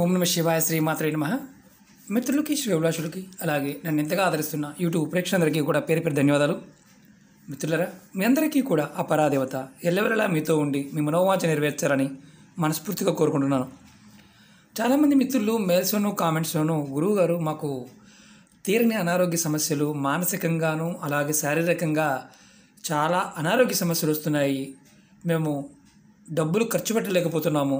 ఓం నమ శివాయ శ్రీమాత్రే నమ మిత్రులకి శ్రీ అభిలాషులకి అలాగే నన్ను ఎంతగా ఆదరిస్తున్న యూట్యూబ్ ప్రేక్షకులందరికీ కూడా పేరు పేరు ధన్యవాదాలు మిత్రులరా మీ అందరికీ కూడా అపరాదేవత ఎల్లవెల్లలా మీతో ఉండి మీ మనోవాంచ నెరవేర్చారని మనస్ఫూర్తిగా కోరుకుంటున్నాను చాలామంది మిత్రులు మెయిల్స్లోనూ కామెంట్స్లోనూ గురువు గారు మాకు తీరని అనారోగ్య సమస్యలు మానసికంగాను అలాగే శారీరకంగా చాలా అనారోగ్య సమస్యలు వస్తున్నాయి మేము డబ్బులు ఖర్చు పెట్టలేకపోతున్నాము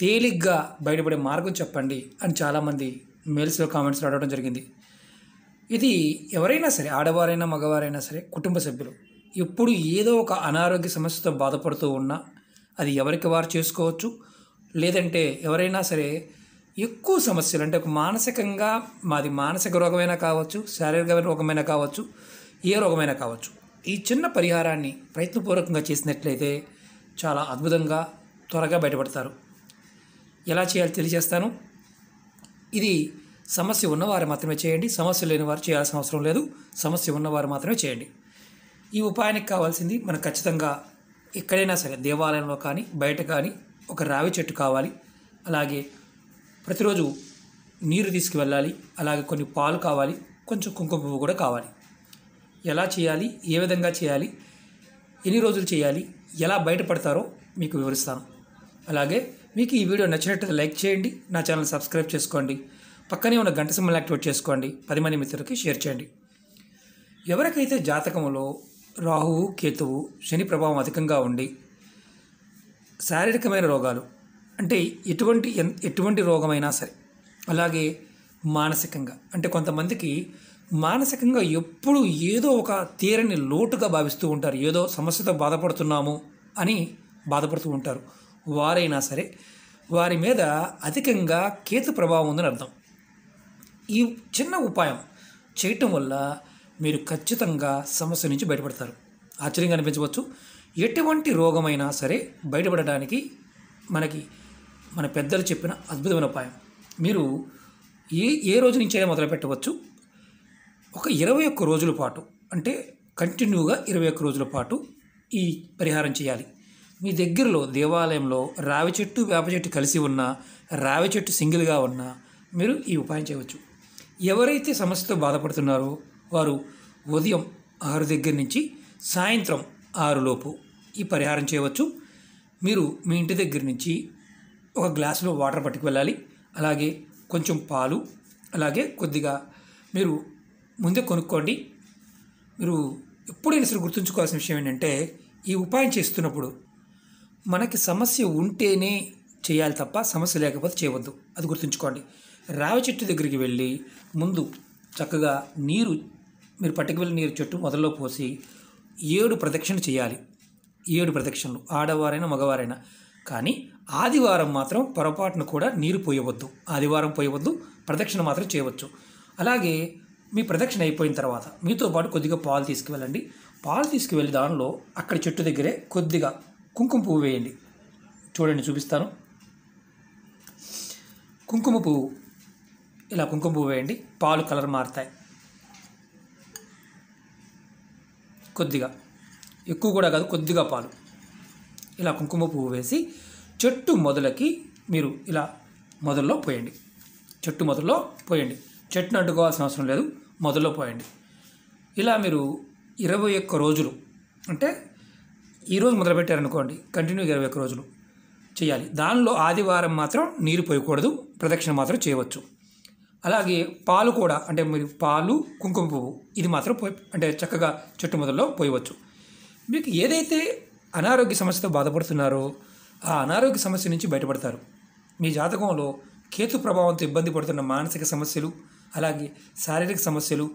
తేలిగ్గా బయటపడే మార్గం చెప్పండి అని చాలామంది మెయిల్స్లో కామెంట్స్ రావడం జరిగింది ఇది ఎవరైనా సరే ఆడవారైనా మగవారైనా సరే కుటుంబ సభ్యులు ఎప్పుడు ఏదో ఒక అనారోగ్య సమస్యతో బాధపడుతూ ఉన్నా అది ఎవరికి వారు చేసుకోవచ్చు లేదంటే ఎవరైనా సరే ఎక్కువ సమస్యలు అంటే ఒక మానసికంగా మాది మానసిక రోగమైనా కావచ్చు శారీరక రోగమైనా కావచ్చు ఏ రోగమైనా కావచ్చు ఈ చిన్న పరిహారాన్ని ప్రయత్నపూర్వకంగా చేసినట్లయితే చాలా అద్భుతంగా త్వరగా బయటపడతారు ఎలా చేయాలో తెలియజేస్తాను ఇది సమస్య ఉన్నవారు మాత్రమే చేయండి సమస్య లేని వారు చేయాల్సిన అవసరం లేదు సమస్య ఉన్నవారు మాత్రమే చేయండి ఈ ఉపాయానికి కావాల్సింది మనం ఖచ్చితంగా ఎక్కడైనా సరే దేవాలయంలో కానీ బయట కానీ ఒక రావి చెట్టు కావాలి అలాగే ప్రతిరోజు నీరు తీసుకువెళ్ళాలి అలాగే కొన్ని పాలు కావాలి కొంచెం కుంకుమ పువ్వు కూడా కావాలి ఎలా చేయాలి ఏ విధంగా చేయాలి ఎన్ని రోజులు చేయాలి ఎలా బయటపడతారో మీకు వివరిస్తాను అలాగే మీకు ఈ వీడియో నచ్చినట్లయితే లైక్ చేయండి నా ఛానల్ సబ్స్క్రైబ్ చేసుకోండి పక్కనే ఉన్న గంట సింబల్ యాక్టివేట్ చేసుకోండి పది మంది మిత్రులకి షేర్ చేయండి ఎవరికైతే జాతకంలో రాహువు కేతువు శని ప్రభావం అధికంగా ఉండి శారీరకమైన రోగాలు అంటే ఎటువంటి ఎటువంటి రోగమైనా సరే అలాగే మానసికంగా అంటే కొంతమందికి మానసికంగా ఎప్పుడు ఏదో ఒక తీరని లోటుగా భావిస్తూ ఉంటారు ఏదో సమస్యతో బాధపడుతున్నాము అని బాధపడుతూ ఉంటారు వారైనా సరే వారి మీద అధికంగా కేతు ప్రభావం ఉందని అర్థం ఈ చిన్న ఉపాయం చేయటం వల్ల మీరు ఖచ్చితంగా సమస్య నుంచి బయటపడతారు ఆశ్చర్యంగా అనిపించవచ్చు ఎటువంటి రోగమైనా సరే బయటపడడానికి మనకి మన పెద్దలు చెప్పిన అద్భుతమైన ఉపాయం మీరు ఏ ఏ రోజు నుంచైనా మొదలు పెట్టవచ్చు ఒక ఇరవై ఒక్క రోజుల పాటు అంటే కంటిన్యూగా ఇరవై ఒక్క రోజుల పాటు ఈ పరిహారం చేయాలి మీ దగ్గరలో దేవాలయంలో రావి చెట్టు వేప చెట్టు కలిసి ఉన్న రావి చెట్టు సింగిల్గా ఉన్న మీరు ఈ ఉపాయం చేయవచ్చు ఎవరైతే సమస్యతో బాధపడుతున్నారో వారు ఉదయం ఆరు దగ్గర నుంచి సాయంత్రం ఆరులోపు ఈ పరిహారం చేయవచ్చు మీరు మీ ఇంటి దగ్గర నుంచి ఒక గ్లాసులో వాటర్ పట్టుకు వెళ్ళాలి అలాగే కొంచెం పాలు అలాగే కొద్దిగా మీరు ముందే కొనుక్కోండి మీరు ఎప్పుడైనా సరే గుర్తుంచుకోవాల్సిన విషయం ఏంటంటే ఈ ఉపాయం చేస్తున్నప్పుడు మనకి సమస్య ఉంటేనే చేయాలి తప్ప సమస్య లేకపోతే చేయవద్దు అది గుర్తుంచుకోండి రావి చెట్టు దగ్గరికి వెళ్ళి ముందు చక్కగా నీరు మీరు పట్టుకువెళ్ళి నీరు చెట్టు మొదల్లో పోసి ఏడు ప్రదక్షిణ చేయాలి ఏడు ప్రదక్షిణలు ఆడవారైనా మగవారైనా కానీ ఆదివారం మాత్రం పొరపాటును కూడా నీరు పోయవద్దు ఆదివారం పోయవద్దు ప్రదక్షిణ మాత్రం చేయవచ్చు అలాగే మీ ప్రదక్షిణ అయిపోయిన తర్వాత మీతో పాటు కొద్దిగా పాలు తీసుకువెళ్ళండి పాలు తీసుకువెళ్ళి దానిలో అక్కడ చెట్టు దగ్గరే కొద్దిగా కుంకుమ పువ్వు వేయండి చూడండి చూపిస్తాను కుంకుమ పువ్వు ఇలా కుంకుమ పువ్వు వేయండి పాలు కలర్ మారుతాయి కొద్దిగా ఎక్కువ కూడా కాదు కొద్దిగా పాలు ఇలా కుంకుమ పువ్వు వేసి చెట్టు మొదలకి మీరు ఇలా మొదల్లో పోయండి చెట్టు మొదల్లో పోయండి చెట్టును అడ్డుకోవాల్సిన అవసరం లేదు మొదల్లో పోయండి ఇలా మీరు ఇరవై ఒక్క రోజులు అంటే ఈరోజు మొదలుపెట్టారనుకోండి కంటిన్యూగా ఇరవై ఒక్క రోజులు చేయాలి దానిలో ఆదివారం మాత్రం నీరు పోయకూడదు ప్రదక్షిణ మాత్రం చేయవచ్చు అలాగే పాలు కూడా అంటే మీరు పాలు కుంకుమ పువ్వు ఇది మాత్రం పోయి అంటే చక్కగా చెట్టు మొదల్లో పోయవచ్చు మీకు ఏదైతే అనారోగ్య సమస్యతో బాధపడుతున్నారో ఆ అనారోగ్య సమస్య నుంచి బయటపడతారు మీ జాతకంలో కేతు ప్రభావంతో ఇబ్బంది పడుతున్న మానసిక సమస్యలు అలాగే శారీరక సమస్యలు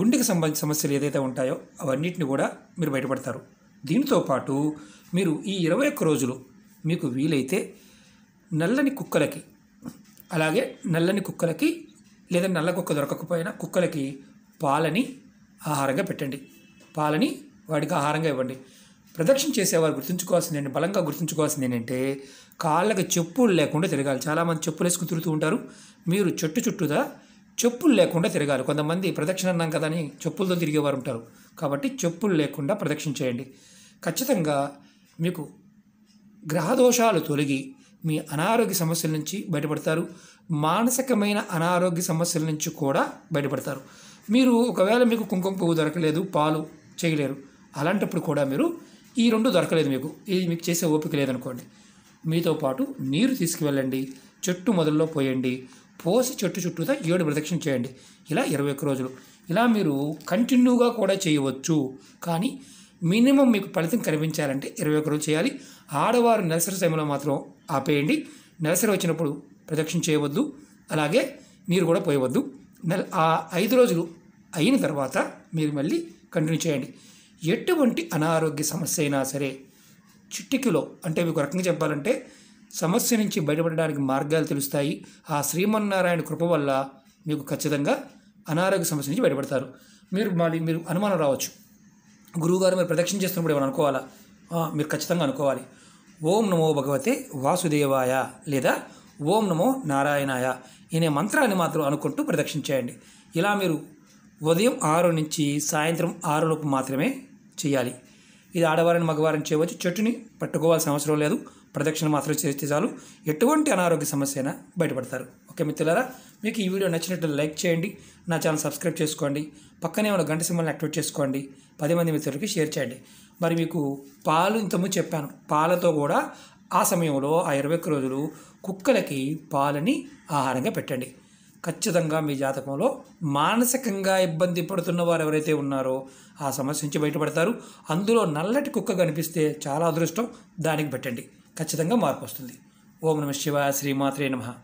గుండెకి సంబంధించిన సమస్యలు ఏదైతే ఉంటాయో అవన్నిటిని కూడా మీరు బయటపడతారు దీనితో పాటు మీరు ఈ ఇరవై ఒక్క రోజులు మీకు వీలైతే నల్లని కుక్కలకి అలాగే నల్లని కుక్కలకి లేదా నల్ల కుక్క దొరకకపోయినా కుక్కలకి పాలని ఆహారంగా పెట్టండి పాలని వాడికి ఆహారంగా ఇవ్వండి ప్రదక్షిణ చేసేవారు గుర్తుంచుకోవాల్సింది ఏంటి బలంగా గుర్తుంచుకోవాల్సింది ఏంటంటే కాళ్ళకి చెప్పులు లేకుండా తిరగాలి చాలామంది చెప్పులు వేసుకుని తిరుగుతూ ఉంటారు మీరు చెట్టు చుట్టూదా చెప్పులు లేకుండా తిరగాలి కొంతమంది ప్రదక్షిణ అన్నాం కదా అని చెప్పులతో తిరిగేవారు ఉంటారు కాబట్టి చెప్పులు లేకుండా ప్రదక్షిణ చేయండి ఖచ్చితంగా మీకు గ్రహదోషాలు తొలగి మీ అనారోగ్య సమస్యల నుంచి బయటపడతారు మానసికమైన అనారోగ్య సమస్యల నుంచి కూడా బయటపడతారు మీరు ఒకవేళ మీకు కుంకుమ పువ్వు దొరకలేదు పాలు చేయలేరు అలాంటప్పుడు కూడా మీరు ఈ రెండు దొరకలేదు మీకు ఇది మీకు చేసే ఓపిక లేదనుకోండి మీతో పాటు నీరు తీసుకువెళ్ళండి చెట్టు మొదల్లో పోయండి పోసి చెట్టు చుట్టూతో ఏడు ప్రదక్షిణ చేయండి ఇలా ఇరవై ఒక్క రోజులు ఇలా మీరు కంటిన్యూగా కూడా చేయవచ్చు కానీ మినిమం మీకు ఫలితం కనిపించాలంటే ఇరవై ఒక్క రోజులు చేయాలి ఆడవారు నెలసరి సమయంలో మాత్రం ఆపేయండి నెలసరి వచ్చినప్పుడు ప్రదక్షిణ చేయవద్దు అలాగే మీరు కూడా పోయవద్దు నెల ఆ ఐదు రోజులు అయిన తర్వాత మీరు మళ్ళీ కంటిన్యూ చేయండి ఎటువంటి అనారోగ్య సమస్య అయినా సరే చిట్టికిలో అంటే మీకు రకంగా చెప్పాలంటే సమస్య నుంచి బయటపడడానికి మార్గాలు తెలుస్తాయి ఆ శ్రీమన్నారాయణ కృప వల్ల మీకు ఖచ్చితంగా అనారోగ్య సమస్య నుంచి బయటపడతారు మీరు మళ్ళీ మీరు అనుమానం రావచ్చు గురువుగారు మీరు ప్రదక్షిణ చేస్తున్నప్పుడు ఏమైనా అనుకోవాలా మీరు ఖచ్చితంగా అనుకోవాలి ఓం నమో భగవతే వాసుదేవాయ లేదా ఓం నమో నారాయణాయ అనే మంత్రాన్ని మాత్రం అనుకుంటూ ప్రదక్షిణ చేయండి ఇలా మీరు ఉదయం ఆరు నుంచి సాయంత్రం ఆరులోపు మాత్రమే చేయాలి ఇది ఆడవారిని మగవారిని చేయవచ్చు చెట్టుని పట్టుకోవాల్సిన అవసరం లేదు ప్రదక్షిణ మాత్రం చేస్తే చాలు ఎటువంటి అనారోగ్య సమస్య అయినా బయటపడతారు ఓకే మిత్రులారా మీకు ఈ వీడియో నచ్చినట్లు లైక్ చేయండి నా ఛానల్ సబ్స్క్రైబ్ చేసుకోండి పక్కనే ఉన్న గంట సింబల్ని యాక్టివేట్ చేసుకోండి పది మంది మిత్రులకి షేర్ చేయండి మరి మీకు పాలు ఇంతకుముందు చెప్పాను పాలతో కూడా ఆ సమయంలో ఆ ఇరవై ఒక్క రోజులు కుక్కలకి పాలని ఆహారంగా పెట్టండి ఖచ్చితంగా మీ జాతకంలో మానసికంగా ఇబ్బంది పడుతున్న వారు ఎవరైతే ఉన్నారో ఆ సమస్య నుంచి బయటపడతారు అందులో నల్లటి కుక్క కనిపిస్తే చాలా అదృష్టం దానికి పెట్టండి ఖచ్చితంగా మార్పు వస్తుంది ఓం నమ శివ శ్రీమాత్రే నమ